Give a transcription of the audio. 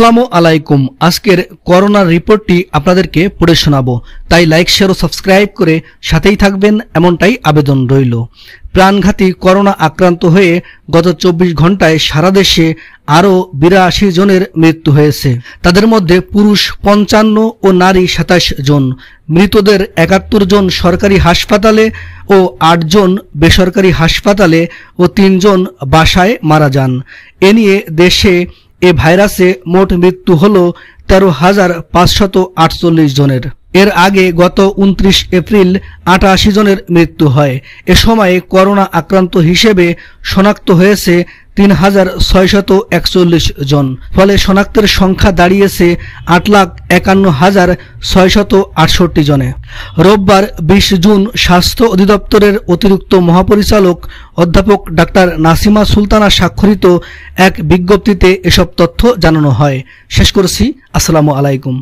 আসসালামু আলাইকুম আজকের করোনার রিপোর্টটি আপনাদেরকে পড়ে শোনাবো তাই লাইক শেয়ার ও সাবস্ক্রাইব করে সাথেই থাকবেন এমনটাই আবেদন রইল প্রাণঘাতী করোনা আক্রান্ত হয়ে গত চব্বিশ ঘন্টায় সারা দেশে আরও বিরাশি জনের মৃত্যু হয়েছে তাদের মধ্যে পুরুষ পঞ্চান্ন ও নারী সাতাশ জন মৃতদের একাত্তর জন সরকারি হাসপাতালে ও আটজন বেসরকারি হাসপাতালে ও তিনজন বাসায় মারা যান এ নিয়ে দেশে এ ভাইরাসে মোট মৃত্যু হল তেরো হাজার পাঁচশত আটচল্লিশ জনের এর আগে গত উনত্রিশ এপ্রিল আটাশি জনের মৃত্যু হয় এ সময়ে করোনা আক্রান্ত হিসেবে শনাক্ত হয়েছে তিন হাজার ছয়শত একচল্লিশ জন ফলে শনাক্তের সংখ্যা দাঁড়িয়েছে আট লাখ একান্ন হাজার ছয়শত আটষট্টি জনে রোববার বিশ জুন স্বাস্থ্য অধিদপ্তরের অতিরিক্ত মহাপরিচালক অধ্যাপক ডাক্তার নাসিমা সুলতানা স্বাক্ষরিত এক বিজ্ঞপ্তিতে এসব তথ্য জানানো হয় শেষ করছি আসসালামু আলাইকুম